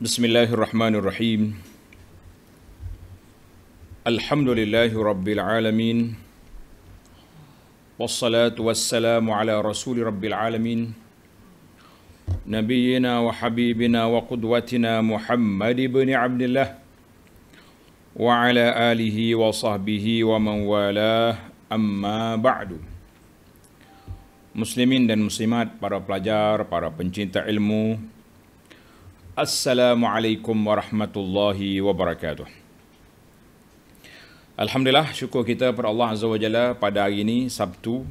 بسم الله الرحمن الرحيم الحمد لله رب العالمين والصلاة والسلام على رسول رب العالمين نبينا وحبيبنا وقدوتنا محمد بن عبد الله وعلى آله وصحبه ومن والاه أما بعد مسلمين dan muslimat, para pelajar, para pencinta ilmu Assalamualaikum warahmatullahi wabarakatuh. Alhamdulillah syukur kita kepada Allah Azza wa Jalla pada hari ini Sabtu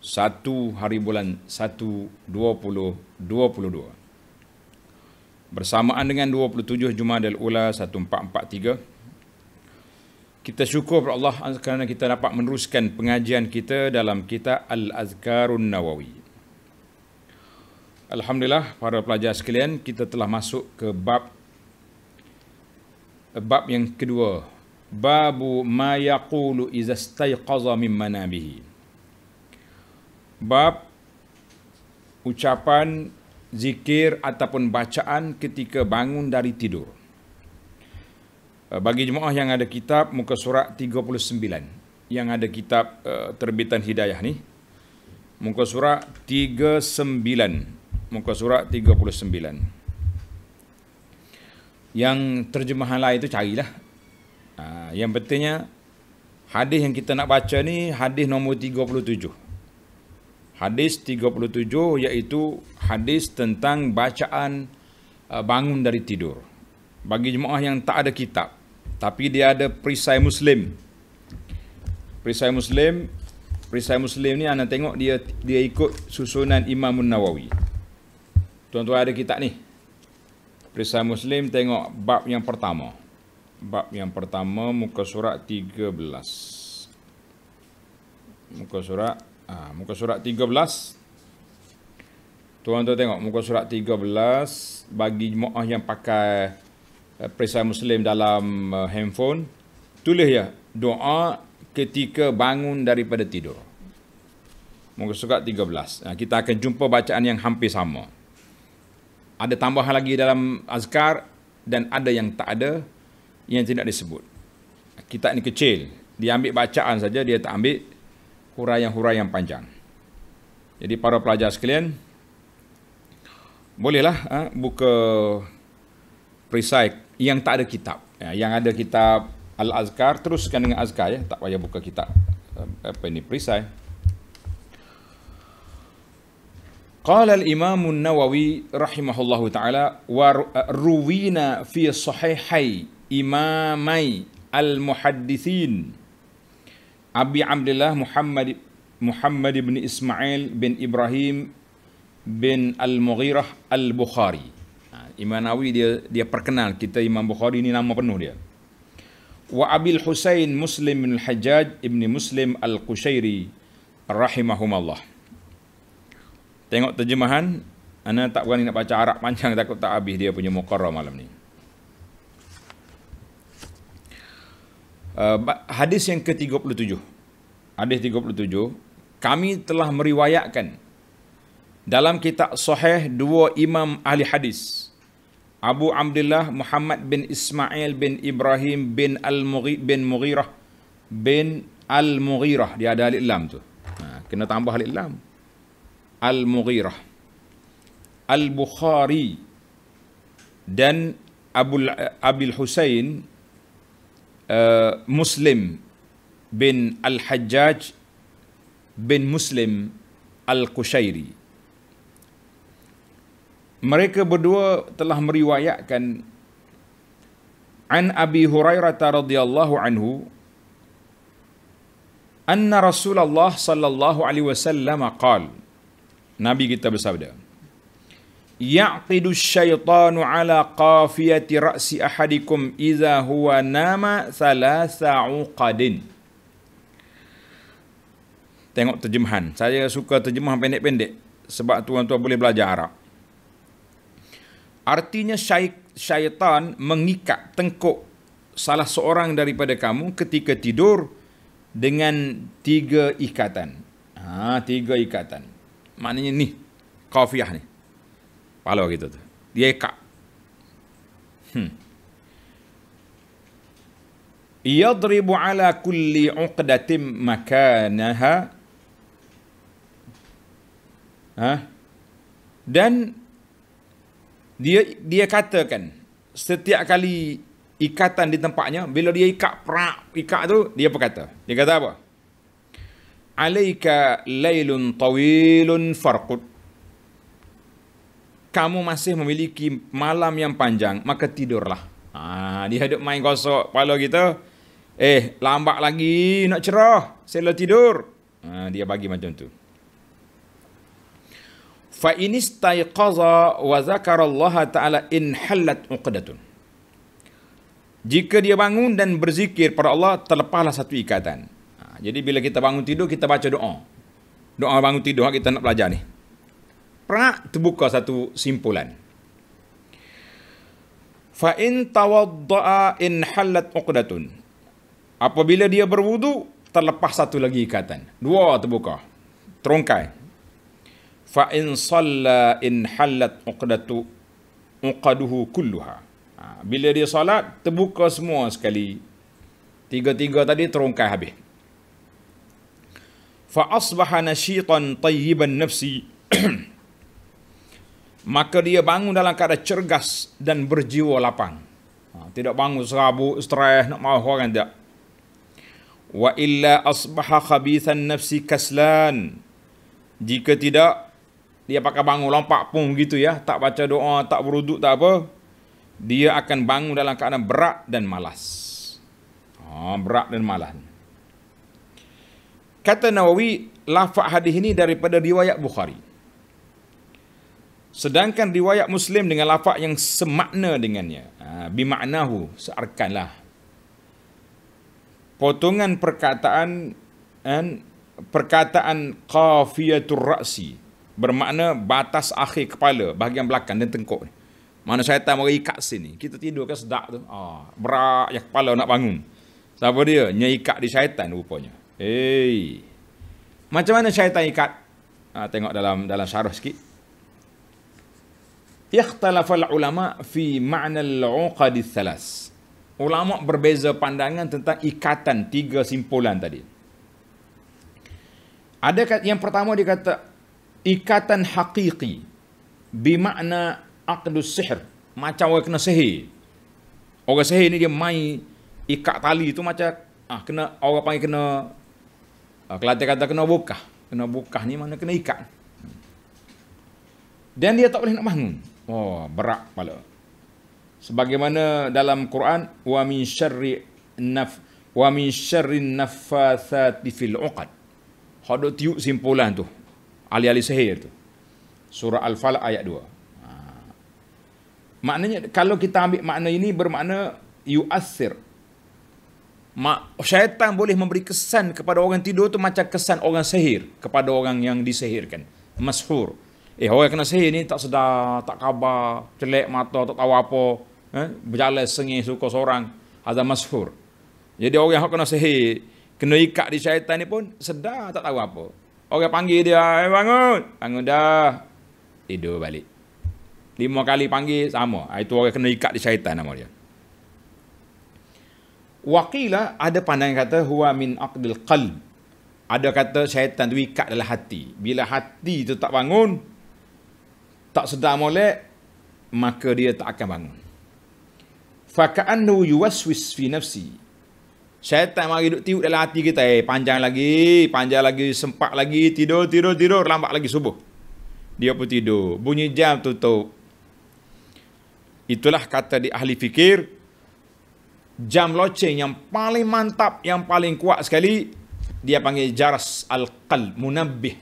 1 hari bulan 1 2022. Bersamaan dengan 27 al Ula 1443. Kita syukur kepada Allah kerana kita dapat meneruskan pengajian kita dalam kitab Al-Azkarun Nawawi. Alhamdulillah para pelajar sekalian kita telah masuk ke bab bab yang kedua babu ma yaqulu iza istayqaza min manabihi bab ucapan zikir ataupun bacaan ketika bangun dari tidur eh, bagi jemaah yang ada kitab muka surat 39 yang ada kitab eh, terbitan hidayah ni muka surat 39 muka surat 39. Yang terjemahan lain itu carilah. Ha, yang pentingnya hadis yang kita nak baca ni hadis nombor 37. Hadis 37 iaitu hadis tentang bacaan uh, bangun dari tidur. Bagi jemaah yang tak ada kitab tapi dia ada perisai muslim. Perisai muslim Perisai Muslim ni anda tengok dia dia ikut susunan Imam Nawawi. Tuan-tuan ada kitab ni. Perisai Muslim tengok bab yang pertama. Bab yang pertama muka surat 13. Muka surat ah ha, muka surat 13. Tuan-tuan tengok muka surat 13 bagi jemaah yang pakai eh, perisai Muslim dalam eh, handphone tulis ya doa ketika bangun daripada tidur. Muka surat 13. Ha, kita akan jumpa bacaan yang hampir sama ada tambahan lagi dalam azkar dan ada yang tak ada yang tidak disebut. Kitab ni kecil. Dia ambil bacaan saja, dia tak ambil huraian-huraian yang panjang. Jadi para pelajar sekalian, bolehlah ha, buka perisai yang tak ada kitab. Ya, yang ada kitab Al-Azkar, teruskan dengan Azkar ya. Tak payah buka kitab eh, apa ini, perisai. Qala al-Imam nawawi rahimahullahu taala wa ruwina fi sahihai imamai al-muhaddithin Abi Abdullah Muhammad Muhammad bin Ismail bin Ibrahim bin Al-Mughirah Al-Bukhari. Ha, Imam Nawawi dia dia perkenal kita Imam Bukhari ni nama penuh dia. Wa Abil Husain Muslim bin Al-Hajjaj ibni Muslim Al-Qushairi rahimahumallah. Tengok terjemahan, ana tak berani nak baca Arab panjang takut tak habis dia punya mukarrah malam ni. Uh, hadis yang ke-37. Hadis 37, kami telah meriwayatkan dalam kitab sahih dua imam ahli hadis. Abu Abdullah Muhammad bin Ismail bin Ibrahim bin Al-Mughi bin Mughirah bin Al-Mughirah dia ada alif lam tu. Ha, kena tambah alif lam. Al-Mughirah Al-Bukhari dan Abu Abil Husain uh, Muslim bin Al-Hajjaj bin Muslim Al-Qushairi Mereka berdua telah meriwayatkan an Abi Hurairah radhiyallahu anhu anna Rasulullah sallallahu alaihi wasallam qala Nabi kita bersabda, Ya'qidu syaitanu ala qafiyati ra'si ahadikum iza huwa nama thalasa uqadin. Tengok terjemahan. Saya suka terjemahan pendek-pendek sebab tuan-tuan boleh belajar Arab. Artinya syaitan mengikat tengkuk salah seorang daripada kamu ketika tidur dengan tiga ikatan. Ha, tiga ikatan maknanya ni kafiah ni kepala kita tu dia ikat hmm yadribu ala kulli uqdatin makanaha ha? dan dia dia katakan setiap kali ikatan di tempatnya bila dia ikat perak ikat tu dia berkata dia kata apa alaika lailun tawilun farqud kamu masih memiliki malam yang panjang maka tidurlah ha dihadap main gosok kepala kita eh lambat lagi nak cerah Saya sela tidur ha, dia bagi macam tu fa inistayqaza wa zakara Allah taala in halat uqdatun jika dia bangun dan berzikir pada Allah terlepaslah satu ikatan jadi bila kita bangun tidur kita baca doa. Doa bangun tidur ha, kita nak belajar ni. Pernah terbuka satu simpulan. Fa in tawadda'a in halat uqdatun. Apabila dia berwudu terlepas satu lagi ikatan. Dua terbuka. Terungkai. Fa in salla in halat uqdatu uqaduhu kulluha. Ha, bila dia salat terbuka semua sekali. Tiga-tiga tadi terungkai habis fa asbaha nashitan tayyiban nafsi maka dia bangun dalam keadaan cergas dan berjiwa lapang ha, tidak bangun serabut stres nak mahu orang tak wa illa asbaha khabithan nafsi kaslan jika tidak dia pakai bangun lompat pun gitu ya tak baca doa tak beruduk tak apa dia akan bangun dalam keadaan berat dan malas ha, berat dan malas Kata Nawawi, lafaz hadis ini daripada riwayat Bukhari. Sedangkan riwayat Muslim dengan lafaz yang semakna dengannya. Ha, Bima'nahu, searkanlah. Potongan perkataan and perkataan qafiyatur ra'si bermakna batas akhir kepala bahagian belakang dan tengkuk ni mana syaitan mari ikat sini kita tidur kan sedap tu ah berak. berat ya kepala nak bangun siapa dia nyai ikat di syaitan rupanya Hey. Macam mana syaitan ikat? Ha, tengok dalam dalam syarah sikit. Ikhtalafal ulama fi ma'na al-uqad thalas. Ulama berbeza pandangan tentang ikatan tiga simpulan tadi. Ada yang pertama dia kata ikatan hakiki bermakna akdu sihir macam orang kena sihir. Orang sihir ni dia main ikat tali tu macam ah kena orang panggil kena Ah, Kelantan kata kena bukah. Kena bukah ni mana kena ikat. Dan dia tak boleh nak bangun. Oh, berak kepala. Sebagaimana dalam Quran, wa min syarri naf wa min syarri nafathati fil uqad. Hadut tiup simpulan tu. Ali-ali sihir tu. Surah Al-Falaq ayat 2. Ah. Maknanya kalau kita ambil makna ini bermakna yu'assir mak oh, syaitan boleh memberi kesan kepada orang tidur tu macam kesan orang sehir kepada orang yang disehirkan, mashur eh orang kena sehir ni tak sedar tak khabar celek mata tak tahu apa eh? berjalan sengih suka seorang ada mashur jadi orang yang kena sehir, kena ikat di syaitan ni pun sedar tak tahu apa orang panggil dia eh, bangun bangun dah tidur balik lima kali panggil sama ah, itu orang kena ikat di syaitan nama dia Waqila ada pandangan kata huwa min aqdil qalb. Ada kata syaitan tu ikat dalam hati. Bila hati tu tak bangun, tak sedar molek, maka dia tak akan bangun. Faka'annu yuwaswis fi nafsi. Syaitan mari duduk tiup dalam hati kita. Eh, panjang lagi, panjang lagi, sempak lagi, tidur, tidur, tidur, lambat lagi subuh. Dia pun tidur. Bunyi jam tutup. Itulah kata di ahli fikir, jam loceng yang paling mantap, yang paling kuat sekali, dia panggil jaras al-qal, munabih.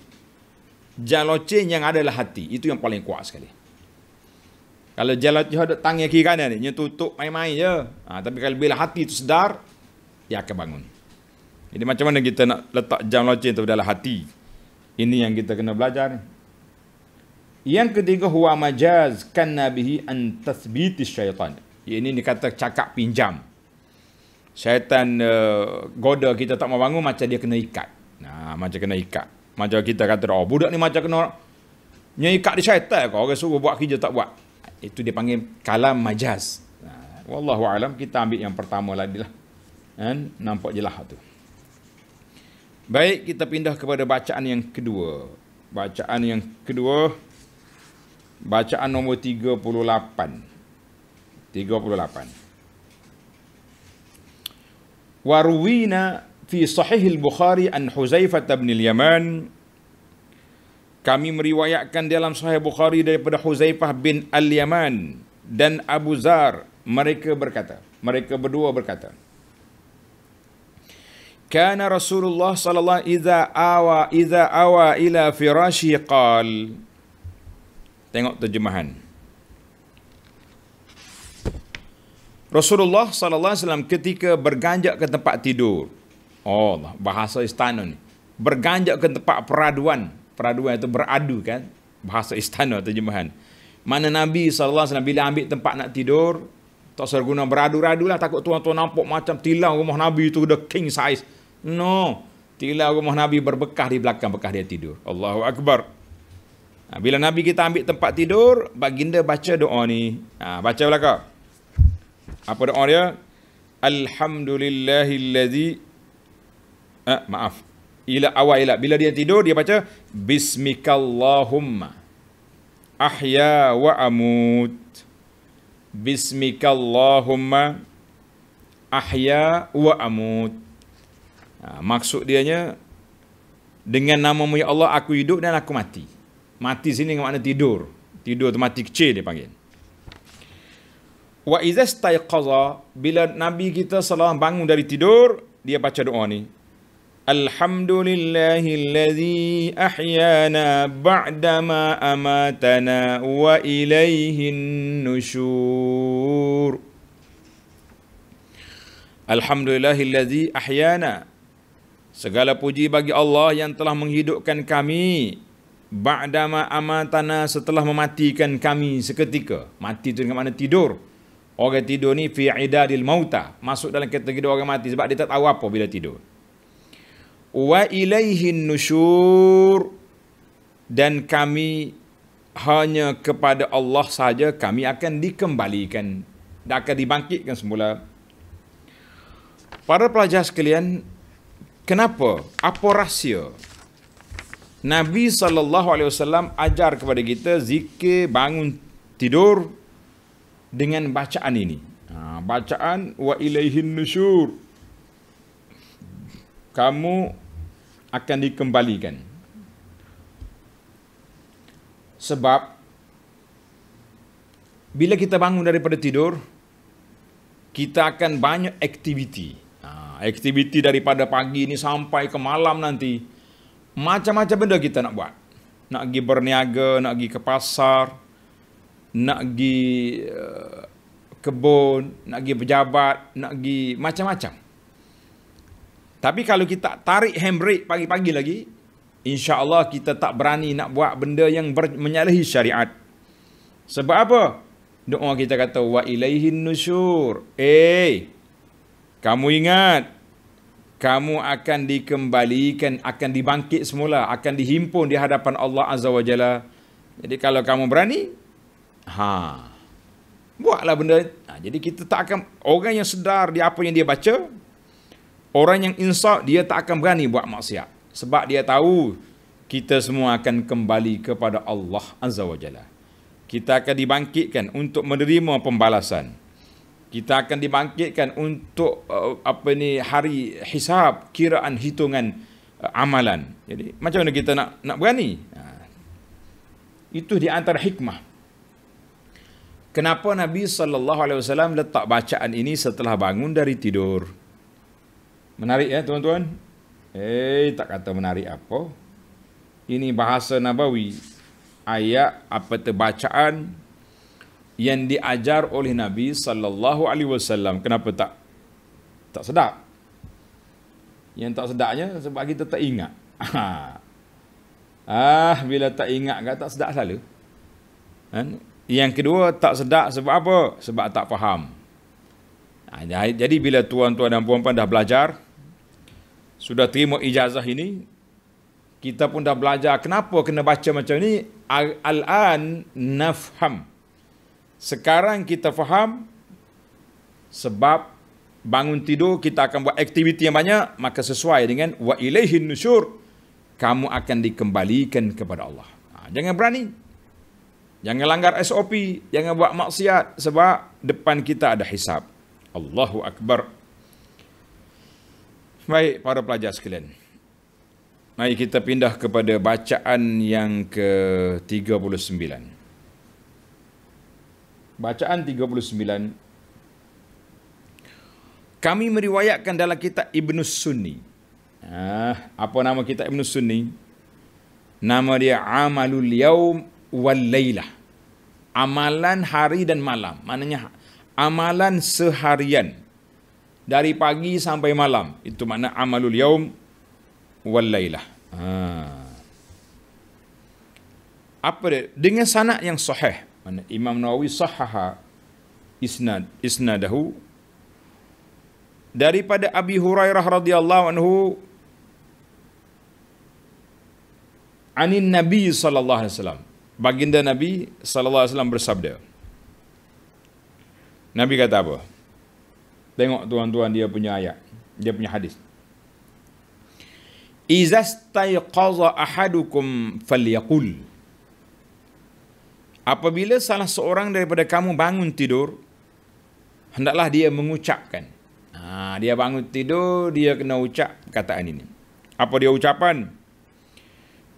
Jam loceng yang adalah hati. Itu yang paling kuat sekali. Kalau jam loceng ada tangan kiri kanan ni, dia tutup main-main je. Ha, tapi kalau bila hati itu sedar, dia akan bangun. Jadi macam mana kita nak letak jam loceng itu dalam hati? Ini yang kita kena belajar ni. Yang ketiga huwa majaz kan nabihi an tasbiti syaitan. Ini dikata cakap pinjam syaitan uh, goda kita tak mau bangun macam dia kena ikat. Nah, macam kena ikat. Macam kita kata oh budak ni macam kena nya ikat di syaitan kau orang suruh buat kerja tak buat. Itu dia panggil kalam majaz. Nah, wallahu alam kita ambil yang pertama lah dia. Kan nampak jelah tu. Baik, kita pindah kepada bacaan yang kedua. Bacaan yang kedua bacaan nombor 38. 38. وروينا في صحيح البخاري عن حذيفة بن اليمان Kami meriwayatkan dalam Sahih Bukhari daripada Huzaifah bin Al-Yaman dan Abu Zar mereka berkata mereka berdua berkata Kana Rasulullah sallallahu idza awa idza awa ila firashi qal Tengok terjemahan Rasulullah sallallahu alaihi wasallam ketika berganjak ke tempat tidur. Oh, bahasa istana ni. Berganjak ke tempat peraduan. Peraduan itu beradu kan? Bahasa istana terjemahan. Mana Nabi sallallahu alaihi wasallam bila ambil tempat nak tidur, tak serguna beradu radulah takut tuan-tuan nampak macam tilang rumah Nabi itu the king size. No. Tilang rumah Nabi berbekah di belakang bekah dia tidur. Allahu Akbar. Ha, bila Nabi kita ambil tempat tidur, baginda baca doa ni. Ha, baca belakang apa doa dia? Alhamdulillahillazi eh, ah, maaf. Ila awal ila bila dia tidur dia baca bismikallahumma ahya wa amut. Bismikallahumma ahya wa amut. Ha, maksud nya dengan namamu ya Allah aku hidup dan aku mati. Mati sini makna tidur. Tidur tu mati kecil dia panggil. Wa iza staiqaza bila Nabi kita salam bangun dari tidur, dia baca doa ni. Alhamdulillahillazi ahyana ba'dama amatana wa ilaihin nushur. Alhamdulillahillazi ahyana. Segala puji bagi Allah yang telah menghidupkan kami ba'dama amatana setelah mematikan kami seketika. Mati itu dengan mana tidur. Orang tidur ni fi idadil mauta. Masuk dalam kategori orang mati sebab dia tak tahu apa bila tidur. Wa ilaihi nusyur. Dan kami hanya kepada Allah saja kami akan dikembalikan. Dan akan dibangkitkan semula. Para pelajar sekalian, kenapa? Apa rahsia? Nabi saw ajar kepada kita zikir bangun tidur dengan bacaan ini. Ha, bacaan wa ilaihin nusyur. Kamu akan dikembalikan. Sebab bila kita bangun daripada tidur, kita akan banyak aktiviti. Ha, aktiviti daripada pagi ini sampai ke malam nanti. Macam-macam benda kita nak buat. Nak pergi berniaga, nak pergi ke pasar, nak pergi uh, kebun, nak pergi pejabat, nak pergi macam-macam. Tapi kalau kita tarik handbrake pagi-pagi lagi, insya-Allah kita tak berani nak buat benda yang menyalahi syariat. Sebab apa? Doa kita kata wa ilaihi nusyur. Eh, kamu ingat kamu akan dikembalikan, akan dibangkit semula, akan dihimpun di hadapan Allah Azza Wajalla. Jadi kalau kamu berani, Ha. Buatlah benda. Ha. Jadi kita tak akan orang yang sedar di apa yang dia baca, orang yang insaf dia tak akan berani buat maksiat sebab dia tahu kita semua akan kembali kepada Allah Azza wa Jalla. Kita akan dibangkitkan untuk menerima pembalasan. Kita akan dibangkitkan untuk uh, apa ni hari hisab, kiraan hitungan uh, amalan. Jadi macam mana kita nak nak berani? Ha. Itu di antara hikmah kenapa Nabi saw letak bacaan ini setelah bangun dari tidur? Menarik ya tuan-tuan? Eh, tak kata menarik apa. Ini bahasa Nabawi. Ayat apa terbacaan yang diajar oleh Nabi saw. Kenapa tak tak sedap? Yang tak sedapnya sebab kita tak ingat. ah, bila tak ingat kan tak sedap selalu. Kan? Yang kedua, tak sedap sebab apa? Sebab tak faham. Ha, jadi bila tuan-tuan dan puan-puan dah belajar, sudah terima ijazah ini, kita pun dah belajar kenapa kena baca macam ni al-an nafham. Sekarang kita faham sebab bangun tidur kita akan buat aktiviti yang banyak maka sesuai dengan wa ilaihin nusyur kamu akan dikembalikan kepada Allah. Ha, jangan berani, Jangan langgar SOP, jangan buat maksiat sebab depan kita ada hisap. Allahu Akbar. Baik, para pelajar sekalian. Mari kita pindah kepada bacaan yang ke-39. Bacaan 39. Kami meriwayatkan dalam kitab Ibn Sunni. Ah, apa nama kitab Ibn Sunni? Nama dia Amalul Yaum wal lailah. Amalan hari dan malam. Maknanya amalan seharian. Dari pagi sampai malam. Itu makna amalul yaum wal lailah. Ha. Apa dia? Dengan sanak yang sahih. Mana Imam Nawawi sahaha isnad isnadahu daripada Abi Hurairah radhiyallahu anhu anin Nabi sallallahu alaihi wasallam baginda Nabi saw bersabda. Nabi kata apa? Tengok tuan-tuan dia punya ayat, dia punya hadis. Izastai qaza ahadukum yakul. Apabila salah seorang daripada kamu bangun tidur, hendaklah dia mengucapkan. Ha, dia bangun tidur, dia kena ucap kataan ini. Apa dia ucapan?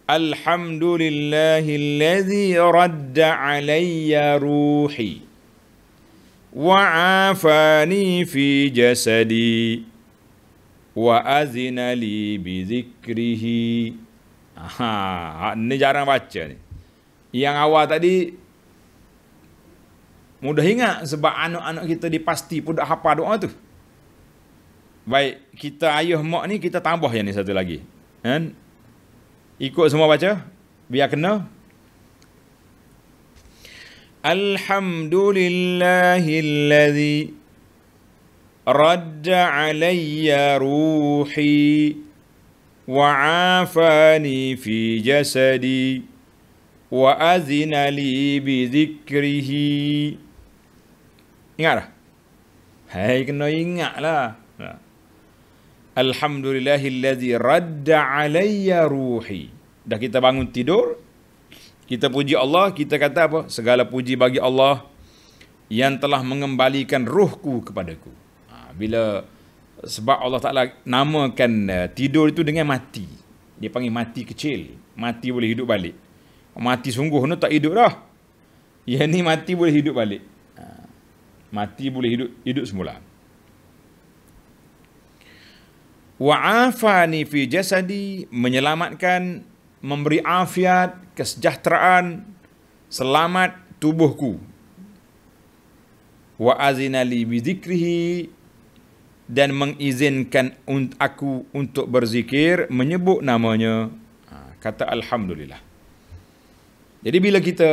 Alhamdulillahilladzi لله الذي رد علي روحي وعافاني في جسدي وأذن لي بذكره Aha, ni jarang baca ni. Yang awal tadi mudah ingat sebab anak-anak kita dipasti pun dah hafal doa tu. Baik, kita ayuh mak ni kita tambah yang ni satu lagi. Kan? Ikut semua baca. Biar kena. Alhamdulillahillazi radda alayya ruhi wa'afani fi jasadi wa'azina li bi zikrihi. Ingat tak? Hei, kena ingat lah. Alhamdulillahillazi radda alayya ruhi. Dah kita bangun tidur, kita puji Allah, kita kata apa? Segala puji bagi Allah yang telah mengembalikan ruhku kepadaku. Ha, bila sebab Allah Ta'ala namakan uh, tidur itu dengan mati. Dia panggil mati kecil. Mati boleh hidup balik. Mati sungguh tu tak hidup dah. Yang ni mati boleh hidup balik. Ha, mati boleh hidup hidup semula wa'afani fi jasadi menyelamatkan memberi afiat kesejahteraan selamat tubuhku wa azina li bidzikrihi dan mengizinkan aku untuk berzikir menyebut namanya ha, kata alhamdulillah jadi bila kita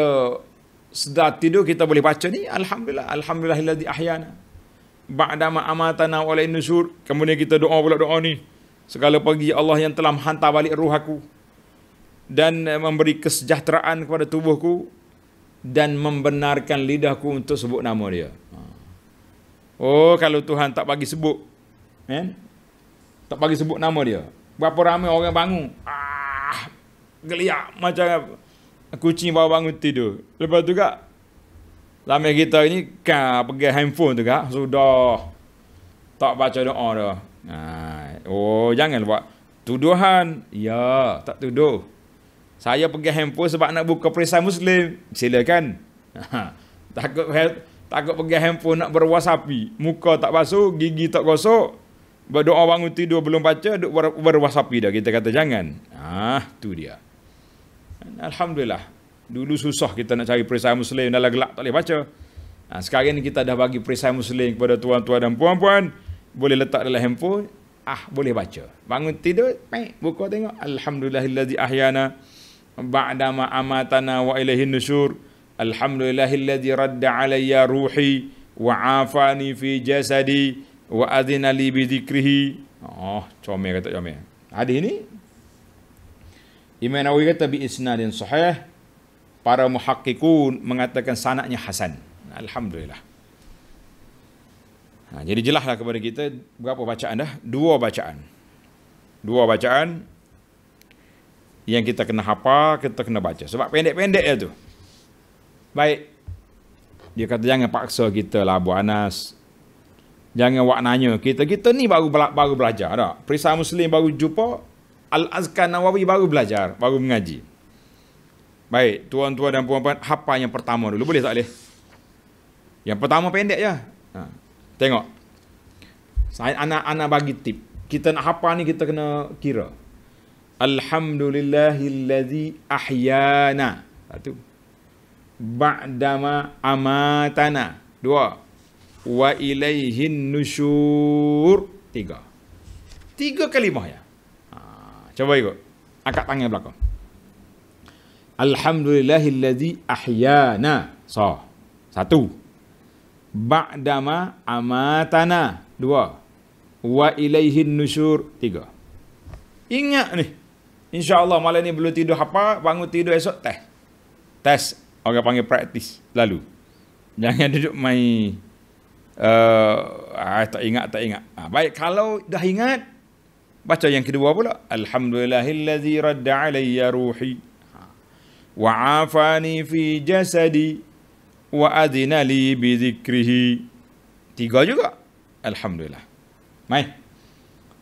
sedar tidur kita boleh baca ni alhamdulillah alhamdulillahillazi ahyana ba'dama amatana wa nusur kemudian kita doa pula doa ni segala pagi Allah yang telah hantar balik ruh aku dan eh, memberi kesejahteraan kepada tubuhku dan membenarkan lidahku untuk sebut nama dia ha. oh kalau Tuhan tak bagi sebut eh? tak bagi sebut nama dia berapa ramai orang bangun ah geliak macam kucing bawa bangun tidur lepas tu kak Lama kita ini kan pergi handphone tu kan sudah tak baca doa dah. Ha. Oh jangan buat tuduhan. Ya, tak tuduh. Saya pergi handphone sebab nak buka perisai Muslim. Silakan. Ha. Takut takut pergi handphone nak berwasapi. Muka tak basuh, gigi tak gosok. Berdoa bangun tidur belum baca, duk berwasapi dah. Kita kata jangan. ha, tu dia. Alhamdulillah. Dulu susah kita nak cari perisai Muslim dalam gelap tak boleh baca. Ha, sekarang ni kita dah bagi perisai Muslim kepada tuan-tuan dan puan-puan. Boleh letak dalam handphone. Ah, boleh baca. Bangun tidur, pek, buka tengok. Alhamdulillahillazi ahyana ba'dama amatana wa ilaihin nusyur. Alhamdulillahillazi radda alayya ruhi wa afani fi jasadi wa adhina li bi dhikrihi. Oh, comel kata comel. Hadis ni Imam Nawawi kata bi isnadin sahih para muhakkikun mengatakan sanaknya Hasan. Alhamdulillah. Ha, jadi jelaslah kepada kita berapa bacaan dah? Dua bacaan. Dua bacaan yang kita kena hafal, kita kena baca. Sebab pendek-pendek dia tu. Baik. Dia kata jangan paksa kita lah Abu Anas. Jangan wak nanya kita. Kita ni baru baru belajar. Tak? Perisai Muslim baru jumpa. Al-Azkan Nawawi baru belajar. Baru mengaji. Baik, tuan-tuan dan puan-puan, apa yang pertama dulu? Boleh tak boleh? Yang pertama pendek je. Ha. Tengok. Saya anak-anak bagi tip. Kita nak apa ni kita kena kira. Alhamdulillahillazi ahyana. Satu. Ba'dama amatana. Dua. Wa ilaihin nusyur. Tiga. Tiga kalimah ya. Ha. Cuba ikut. Angkat tangan belakang. Alhamdulillahillazi ahyana. So. Satu. Ba'dama amatana. Dua. Wa ilaihin nusyur. Tiga. Ingat ni. InsyaAllah malam ni belum tidur apa, bangun tidur esok teh. Test. Orang panggil praktis. Lalu. Jangan duduk main. Uh, ah, tak ingat, tak ingat. Ha, baik, kalau dah ingat, baca yang kedua pula. Alhamdulillahillazi radda alaiya ruhi wa'afani fi jasadi wa adina li bi zikrihi. Tiga juga. Alhamdulillah. Mai.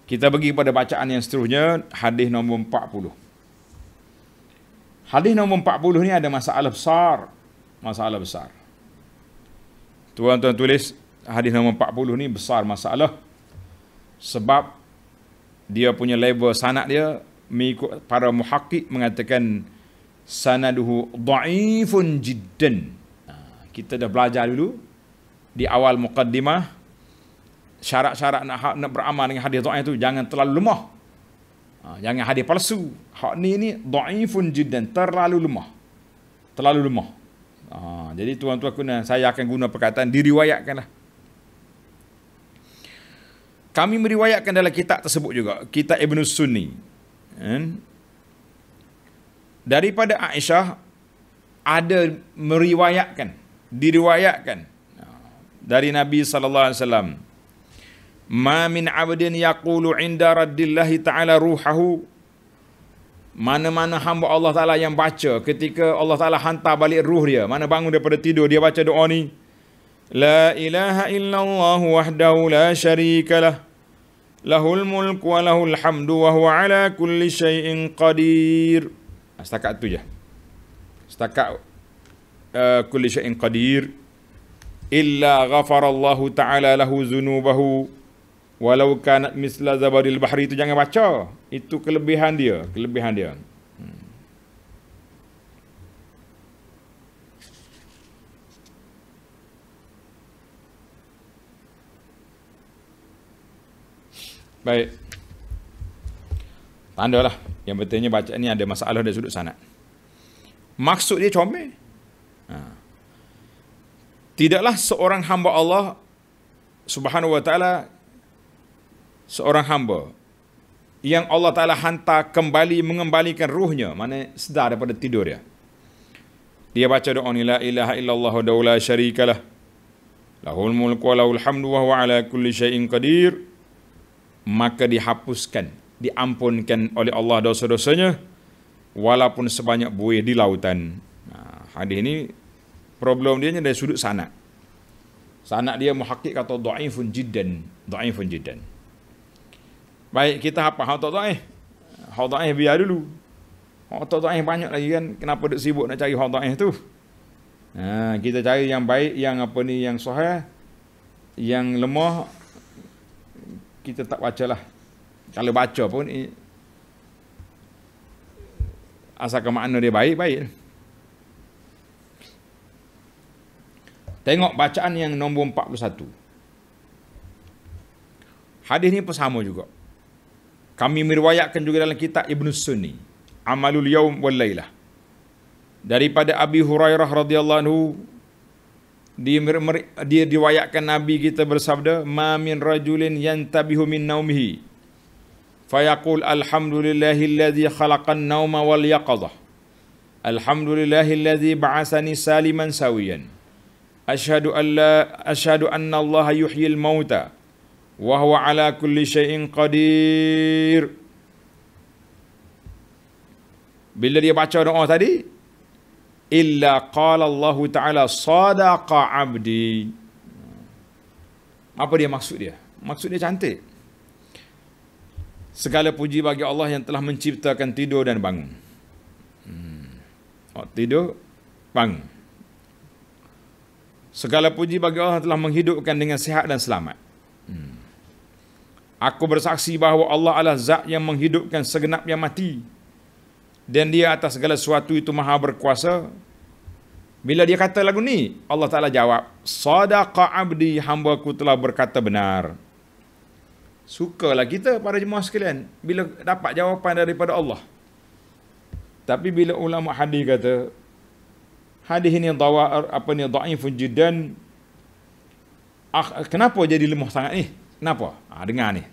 Kita bagi kepada bacaan yang seterusnya hadis nombor 40. Hadis nombor 40 ni ada masalah besar. Masalah besar. Tuan-tuan tulis hadis nombor 40 ni besar masalah. Sebab dia punya level sanak dia para muhakik mengatakan sanaduhu da'ifun jiddan. Ha, kita dah belajar dulu di awal mukaddimah syarat-syarat nak, nak beramal dengan hadis da'if itu jangan terlalu lemah. Ha, jangan hadis palsu. Hak ni ni da'ifun jiddan, terlalu lemah. Terlalu lemah. Ha, jadi tuan-tuan kena saya akan guna perkataan diriwayatkanlah. Kami meriwayatkan dalam kitab tersebut juga, kitab ibnu Sunni. Kan? daripada Aisyah ada meriwayatkan diriwayatkan ah, dari Nabi sallallahu alaihi wasallam ma min abdin yaqulu inda raddillahi ta'ala ruhahu mana-mana hamba Allah Ta'ala yang baca ketika Allah Ta'ala hantar balik ruh dia. Mana bangun daripada tidur, dia baca doa ni. La ilaha illallah wahdahu la syarika lah. Lahul mulku wa lahul hamdu wa huwa ala kulli syai'in qadir. Ah, setakat tu je. Setakat uh, kulli syai'in qadir illa ghafarallahu ta'ala lahu zunubahu walau kanat misla zabaril bahari itu jangan baca. Itu kelebihan dia, kelebihan dia. Hmm. Baik. Tanda lah. Yang betulnya baca ni ada masalah dari sudut sana. Maksud dia comel. Ha. Tidaklah seorang hamba Allah subhanahu wa ta'ala seorang hamba yang Allah Ta'ala hantar kembali mengembalikan ruhnya mana sedar daripada tidur dia dia baca doa ni la ilaha illallah daulah syarikalah lahul mulku lahul hamdu wa huwa ala kulli syai'in qadir maka dihapuskan diampunkan oleh Allah dosa-dosanya walaupun sebanyak buih di lautan. Nah, ha, hadis ini problem dia dari sudut sana. Sana dia muhakik kata da'ifun jiddan. Da'ifun jiddan. Baik, kita apa? Hau tak da'if? Hau da'if biar dulu. Hau tak da'if banyak lagi kan? Kenapa dia sibuk nak cari hau da'if tu? Nah, ha, kita cari yang baik, yang apa ni, yang sahih, yang lemah, kita tak baca lah kalau baca pun asa makna dia baik baik tengok bacaan yang nombor 41 hadis ni pun sama juga kami meriwayatkan juga dalam kitab Ibn Sunni Amalul Yaum wal Lailah daripada Abi Hurairah radhiyallahu anhu dia, mer- Nabi kita bersabda Mamin rajulin yantabihu min naumihi فيقول الحمد لله الذي خلق النوم واليقظة الحمد لله الذي بعثني سالما سويا أشهد أن, لا أشهد أن الله يحيي الموتى وهو على كل شيء قدير Bila dia baca doa tadi, illa qala Allah Ta'ala sadaqa abdi. Apa dia maksud dia? Maksud dia cantik. Segala puji bagi Allah yang telah menciptakan tidur dan bangun. Hmm. Oh, tidur, bangun. Segala puji bagi Allah yang telah menghidupkan dengan sihat dan selamat. Hmm. Aku bersaksi bahawa Allah adalah zat yang menghidupkan segenap yang mati. Dan dia atas segala sesuatu itu maha berkuasa. Bila dia kata lagu ni, Allah Ta'ala jawab, Sadaqa abdi hamba ku telah berkata benar. Sukalah kita para jemaah sekalian bila dapat jawapan daripada Allah. Tapi bila ulama hadis kata hadis ini dawa apa ni dhaifun jiddan ah, kenapa jadi lemah sangat ni? Kenapa? Ha, dengar ni.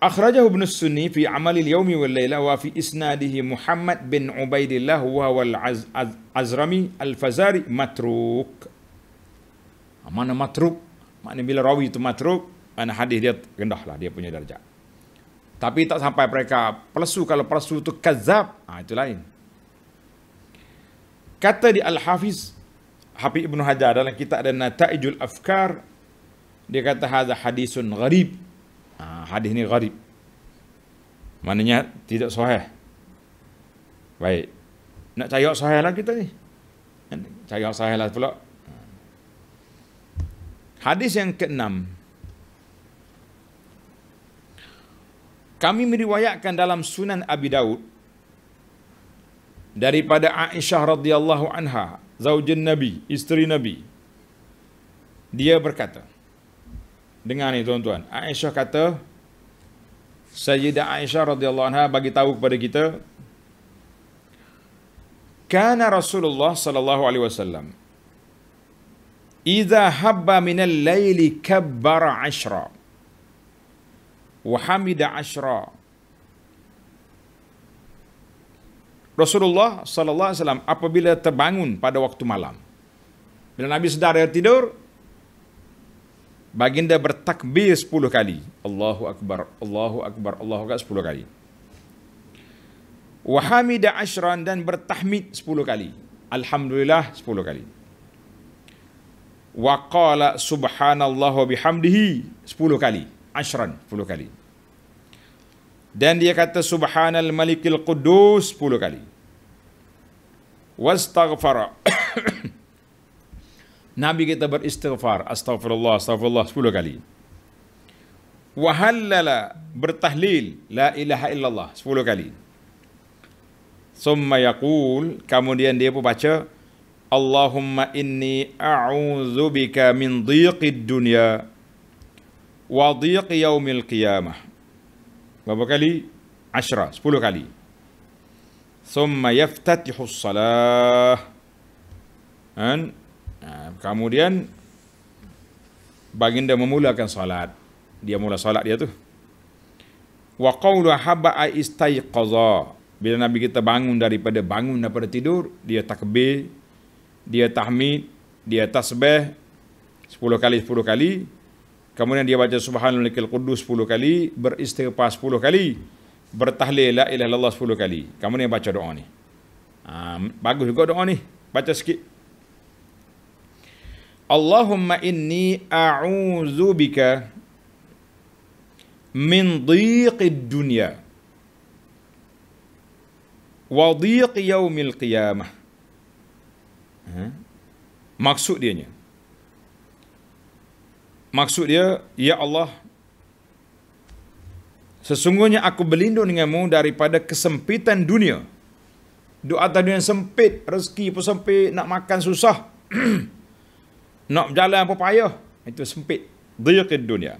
Akhrajahu Ibn Sunni fi amali al-yawmi wal laila wa fi isnadihi Muhammad bin Ubaidillah wa wal azrami al-Fazari matruk. Ah, mana matruk? Maknanya bila rawi itu matruk, mana hadis dia lah, dia punya darjat. Tapi tak sampai mereka palsu kalau palsu itu kazab, ha, itu lain. Kata di Al-Hafiz Habib Ibn Hajar dalam kitab dan Nataijul Afkar dia kata hadis hadisun gharib. Ha, hadis ini gharib. Maknanya tidak sahih. Baik. Nak cari sahih lah kita ni. Cari sahih lah pula. Hadis yang keenam. Kami meriwayatkan dalam Sunan Abi Daud daripada Aisyah radhiyallahu anha, zaujun Nabi, isteri Nabi. Dia berkata, dengar ni tuan-tuan, Aisyah kata Sayyidah Aisyah radhiyallahu anha bagi tahu kepada kita Kana Rasulullah sallallahu alaihi wasallam Iza habba minal layli kabbara ashra Wahamida ashra Rasulullah sallallahu alaihi wasallam apabila terbangun pada waktu malam. Bila Nabi sedar dia tidur, baginda bertakbir 10 kali. Allahu akbar, Allahu akbar, Allahu akbar 10 kali. Wahamida ashran dan bertahmid 10 kali. Alhamdulillah 10 kali wa qala subhanallahi bihamdihi 10 kali asyran 10 kali dan dia kata subhanal malikil quddus 10 kali wastaghfar nabi kita beristighfar astaghfirullah astaghfirullah 10 kali wahallala bertahlil la ilaha illallah 10 kali summa yaqul kemudian dia pun baca اللهم إني أعوذ بك من ضيق الدنيا وضيق يوم القيامة بابا كالي عشرة سبولو كالي ثم يفتتح الصلاة أن kemudian baginda memulakan salat dia mula salat dia tu wa qawlu habba istayqaza bila nabi kita bangun daripada bangun daripada tidur dia takbir dia tahmid, dia tasbih 10 kali 10 kali. Kemudian dia baca subhanallahil qudus 10 kali, beristighfar 10 kali, bertahlil la ilaha illallah 10 kali. Kemudian baca doa ni. Ha, bagus juga doa ni. Baca sikit. Allahumma inni a'udzu bika min dhiqid dunya wa dhiqi yaumil qiyamah Hmm? Maksud dia dianya. Maksud dia, Ya Allah, sesungguhnya aku berlindung denganmu daripada kesempitan dunia. Doa tadi yang sempit, rezeki pun sempit, nak makan susah. nak berjalan apa payah. Itu sempit. Dia ke dunia.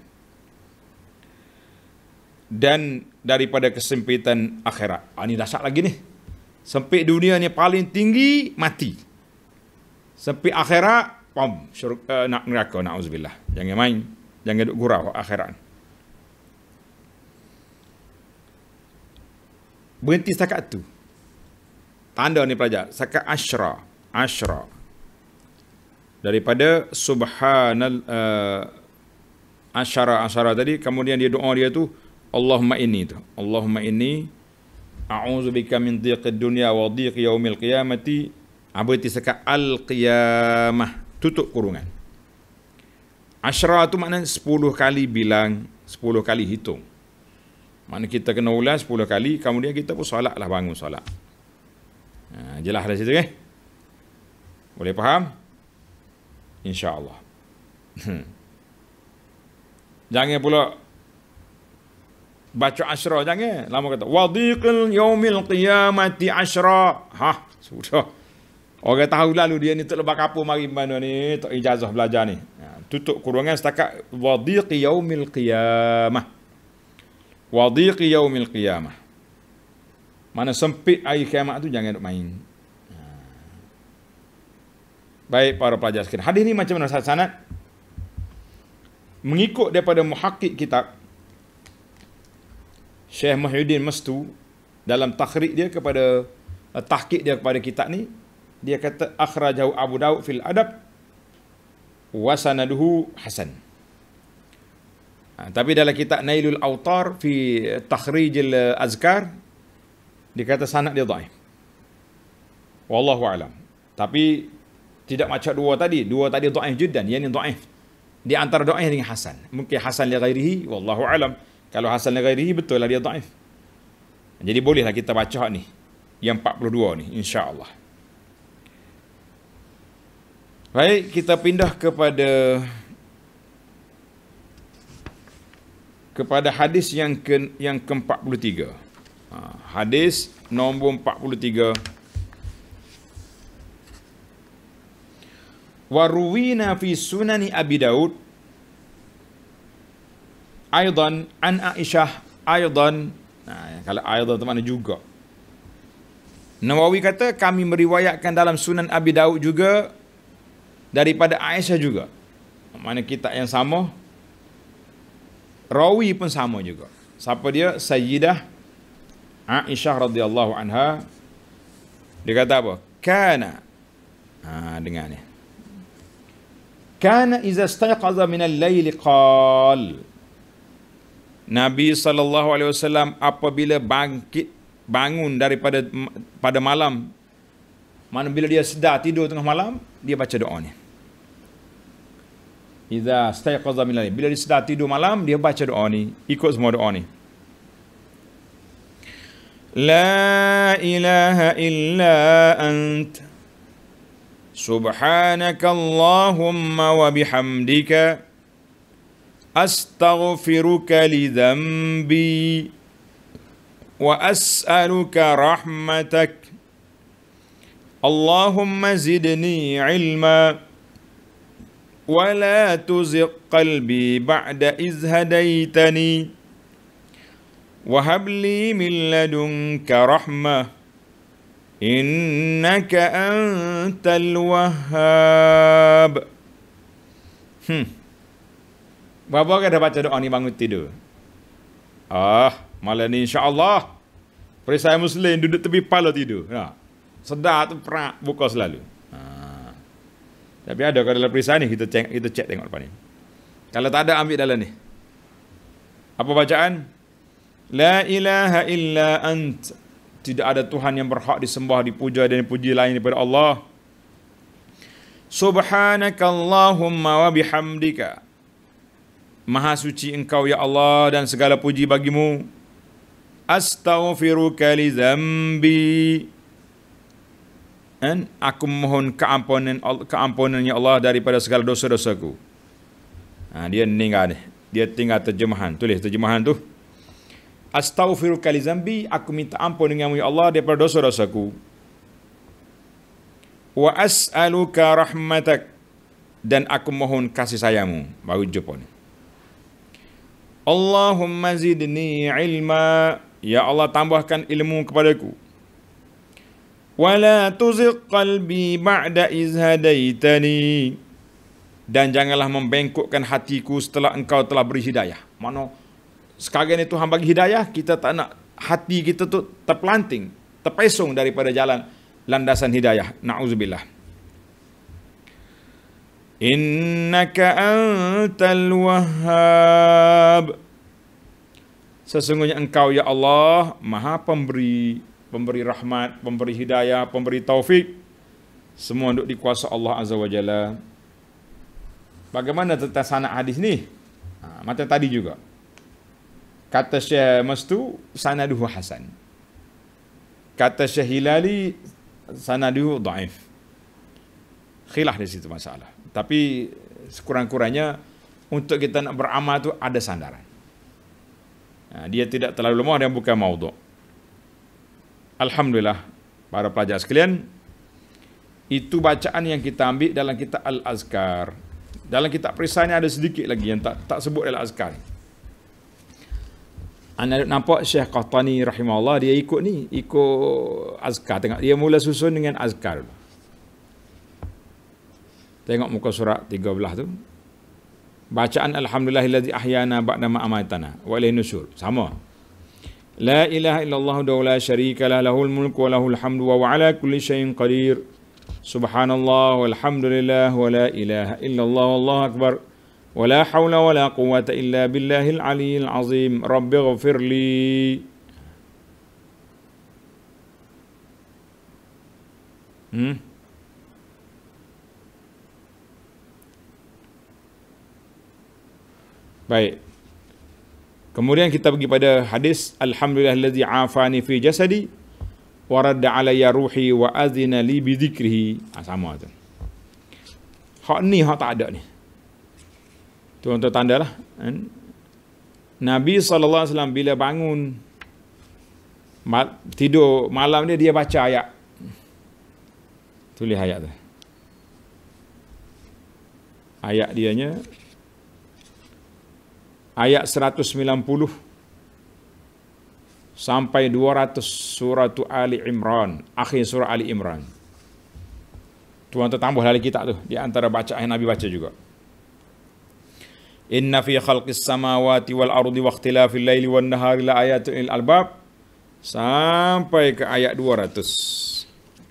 Dan daripada kesempitan akhirat. Ah, ini dahsyat lagi ni. Sempit dunia ni paling tinggi, mati. Sepi akhirat, pom, syuruk, eh, nak neraka, na'uzubillah. Jangan main, jangan duduk gurau akhirat. Berhenti sakat tu. Tanda ni pelajar, sakat asyra. Asyra. Daripada subhanal uh, eh, asyara asyara tadi, kemudian dia doa dia tu, Allahumma inni tu. Allahumma inni, a'uzubika min diqid dunia wa diqi yaumil qiyamati, Abu ah, itu sekat al-qiyamah, tutup kurungan. Ashra tu makna sepuluh kali bilang, sepuluh kali hitung. Maknanya kita kena ulang sepuluh kali, kemudian kita pun solat lah bangun solat. Ha, jelas dari situ kan? Eh? Boleh faham? Allah jangan pula baca ashra, jangan. Lama kata, wadiqil yaumil qiyamati ashra. Ha, sudah. Orang tahu lalu dia ni tak lebar kapur mari mana ni, tak ijazah belajar ni. Ha, tutup kurungan setakat wadiqi yaumil qiyamah. Wadiqi yaumil qiyamah. Mana sempit air kiamat tu jangan duk main. Ha. Baik para pelajar sekalian. Hadis ni macam mana sanad? Mengikut daripada muhakik kitab Syekh Muhyiddin Mestu dalam takhrik dia kepada eh, tahqiq dia kepada kitab ni dia kata akhrajahu Abu Daud fil adab wa sanaduhu hasan. Ha, tapi dalam kitab Nailul Autar fi Takhrijil Azkar dia kata sanad dia dhaif. Wallahu alam. Tapi tidak macam dua tadi, dua tadi dhaif juddan, yang ini dhaif. Di antara dhaif dengan hasan. Mungkin hasan li ghairihi wallahu alam. Kalau hasan li ghairihi betul lah dia dhaif. Jadi bolehlah kita baca ni yang 42 ni insya-Allah. Baik, kita pindah kepada kepada hadis yang ke, yang ke-43. Ha, hadis nombor 43. Warwina fi sunani Abi Daud Aydan an Aisyah Aydan nah, Kalau Aydan itu mana juga Nawawi kata kami meriwayatkan dalam sunan Abi Daud juga daripada Aisyah juga. Mana kitab yang sama. Rawi pun sama juga. Siapa dia? Sayyidah Aisyah radhiyallahu anha. Dia kata apa? Kana. Ha, dengar ni. Kana iza istaqaza min al-lail qal. Nabi sallallahu alaihi wasallam apabila bangkit bangun daripada pada malam mana bila dia sedar tidur tengah malam dia baca doa ni. Iza staiqaza min al Bila dia sudah tidur malam, dia baca doa ni. Ikut semua doa ni. La ilaha illa ant. سبحانك اللهم وبحمدك استغفرك لذنبي واسالك رحمتك Allahumma zidni ilma. ولا تزغ قلبي بعد إذ هديتني وهب لي من لدنك رحمة إنك أنت الوهاب hmm. Berapa dah baca doa ni bangun tidur? Ah, malam ni insyaAllah Perisai Muslim duduk tepi palau tidur ha. Sedar tu perak buka selalu tapi ada kalau dalam perisai ni kita cek kita cek tengok depan ni. Kalau tak ada ambil dalam ni. Apa bacaan? La ilaha illa ant. Tidak ada Tuhan yang berhak disembah, dipuja dan dipuji lain daripada Allah. Subhanakallahumma wa bihamdika. Maha suci engkau ya Allah dan segala puji bagimu. Astaghfiruka li dhambi. Dan aku mohon keampunan keampunan ya Allah daripada segala dosa-dosaku. Ha, dia tinggal dia tinggal terjemahan. Tulis terjemahan tu. Astaghfiruka li zambi, aku minta ampun denganmu ya Allah daripada dosa-dosaku. Wa as'aluka rahmatak dan aku mohon kasih sayangmu. Baru jumpa ni. Allahumma zidni ilma, ya Allah tambahkan ilmu kepadaku wala tuzigh qalbi ba'da iz dan janganlah membengkokkan hatiku setelah engkau telah beri hidayah mano sekarang ni Tuhan bagi hidayah kita tak nak hati kita tu terpelanting terpesong daripada jalan landasan hidayah nauzubillah innaka antal wahhab sesungguhnya engkau ya Allah maha pemberi pemberi rahmat, pemberi hidayah, pemberi taufik. Semua untuk dikuasa Allah Azza wa Jalla. Bagaimana tentang sanak hadis ni? Ha, mata tadi juga. Kata Syekh Mastu, sanaduhu hasan. Kata Syekh Hilali, sanaduhu da'if. Khilah di situ masalah. Tapi sekurang-kurangnya, untuk kita nak beramal tu ada sandaran. Ha, dia tidak terlalu lemah dan bukan maudu'. Alhamdulillah para pelajar sekalian itu bacaan yang kita ambil dalam kitab Al-Azkar. Dalam kitab perisai ni ada sedikit lagi yang tak tak sebut dalam Azkar. Anda nampak Syekh Qahtani rahimahullah dia ikut ni, ikut Azkar. Tengok dia mula susun dengan Azkar. Tengok muka surat 13 tu. Bacaan Alhamdulillahillazi ahyana ba'dama amatana wa ilaihi nusyur. Sama. لا إله إلا الله وحده لا شريك له له الملك وله الحمد وهو على كل شيء قدير سبحان الله والحمد لله ولا إله إلا الله والله أكبر ولا حول ولا قوة إلا بالله العلي العظيم رب اغفر لي Baik. Kemudian kita pergi pada hadis Alhamdulillah lazi afani fi jasadi wa radda alaya ruhi wa azina li bi zikrihi. Ha, sama tu. Hak ni hak tak ada ni. Tu contoh tanda lah. Kan? Nabi SAW bila bangun tidur malam ni dia baca ayat. Tulis ayat tu. Ayat dia nya ayat 190 sampai 200 surah Ali Imran, akhir surah Ali Imran. Tuan tambah dalam kitab tu, di antara bacaan Nabi baca juga. Inna fi khalqis samawati wal ardi wa ikhtilafil laili wan nahari la ayatun lil albab sampai ke ayat 200.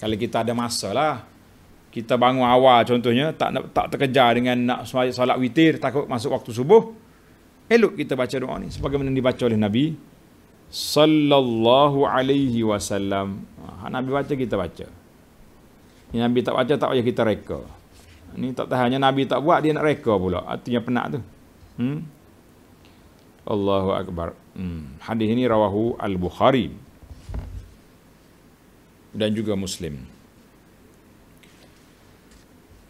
Kalau kita ada masalah, kita bangun awal contohnya tak tak terkejar dengan nak solat witir takut masuk waktu subuh, Elok kita baca doa ni sebagaimana dibaca oleh Nabi sallallahu alaihi wasallam. Ha, Nabi baca kita baca. Ini Nabi tak baca tak payah kita reka. Ini tak tahannya Nabi tak buat dia nak reka pula. Artinya penat tu. Hmm? Allahu Akbar. Hmm. Hadis ini rawahu Al-Bukhari. Dan juga Muslim.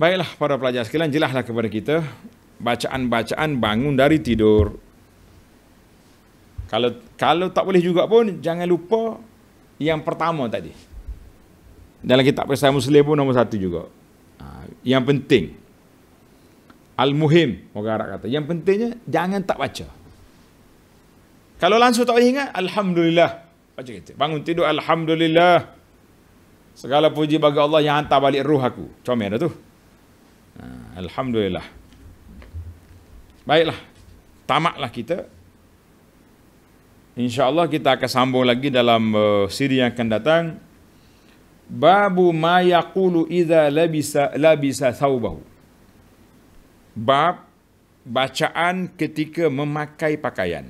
Baiklah para pelajar sekalian, jelaslah kepada kita bacaan-bacaan bangun dari tidur. Kalau kalau tak boleh juga pun jangan lupa yang pertama tadi. Dalam kitab Pesan Muslim pun nombor satu juga. Ha, yang penting. Al-Muhim, moga Arab kata. Yang pentingnya, jangan tak baca. Kalau langsung tak ingat, Alhamdulillah. Baca kita. Bangun tidur, Alhamdulillah. Segala puji bagi Allah yang hantar balik ruh aku. Comel dah tu. Ha, Alhamdulillah. Baiklah. Tamatlah kita. Insya Allah kita akan sambung lagi dalam uh, siri yang akan datang. Babu ma yaqulu idza labisa labisa thawbahu. Bab bacaan ketika memakai pakaian.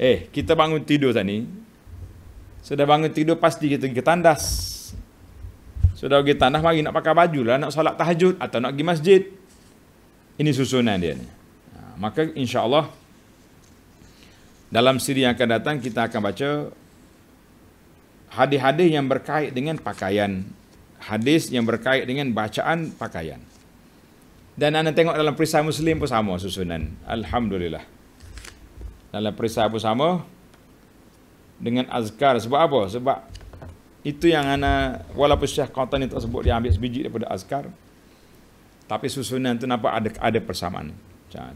Eh, kita bangun tidur tadi. Sudah bangun tidur pasti kita pergi ke tandas. Sudah pergi tandas mari nak pakai baju lah, nak solat tahajud atau nak pergi masjid. Ini susunan dia ni maka insya Allah dalam siri yang akan datang kita akan baca hadis-hadis yang berkait dengan pakaian hadis yang berkait dengan bacaan pakaian dan anda tengok dalam perisai muslim pun sama susunan alhamdulillah dalam perisai pun sama dengan azkar sebab apa sebab itu yang ana walaupun Syekh Qatani tak sebut dia ambil sebiji daripada azkar tapi susunan tu nampak ada ada persamaan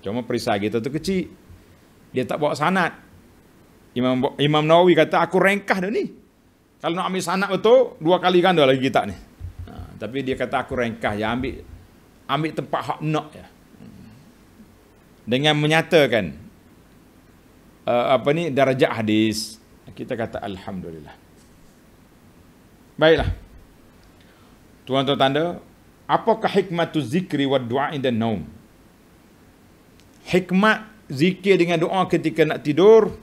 Cuma perisai kita tu kecil. Dia tak bawa sanat. Imam Imam Nawawi kata, aku rengkah dah ni. Kalau nak ambil sanat betul, dua kali ganda lagi kita ni. Ha, tapi dia kata, aku rengkah. Ya, ambil ambil tempat hak nak. Ya. Dengan menyatakan, uh, apa ni, darjah hadis, kita kata, Alhamdulillah. Baiklah. Tuan-tuan tanda, apakah hikmat zikri wa du'a inda naum? hikmat zikir dengan doa ketika nak tidur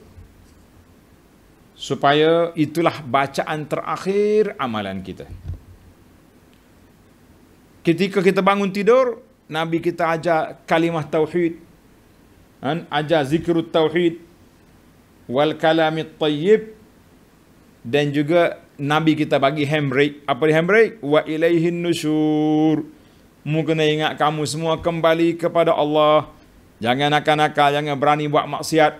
supaya itulah bacaan terakhir amalan kita. Ketika kita bangun tidur, Nabi kita ajar kalimah tauhid. Kan? Ajar zikrut tauhid wal kalamit tayyib dan juga Nabi kita bagi handbrake. Apa dia handbrake? Wa ilaihin nusyur. Mungkin ingat kamu semua kembali kepada Allah. Jangan nakal-nakal, jangan berani buat maksiat.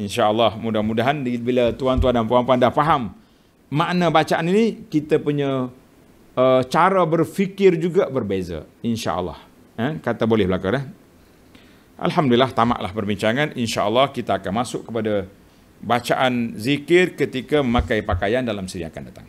InsyaAllah mudah-mudahan bila tuan-tuan dan puan-puan dah faham makna bacaan ini, kita punya uh, cara berfikir juga berbeza. InsyaAllah. Eh? Kata boleh belaka dah. Eh? Alhamdulillah tamatlah perbincangan. InsyaAllah kita akan masuk kepada bacaan zikir ketika memakai pakaian dalam siri akan datang.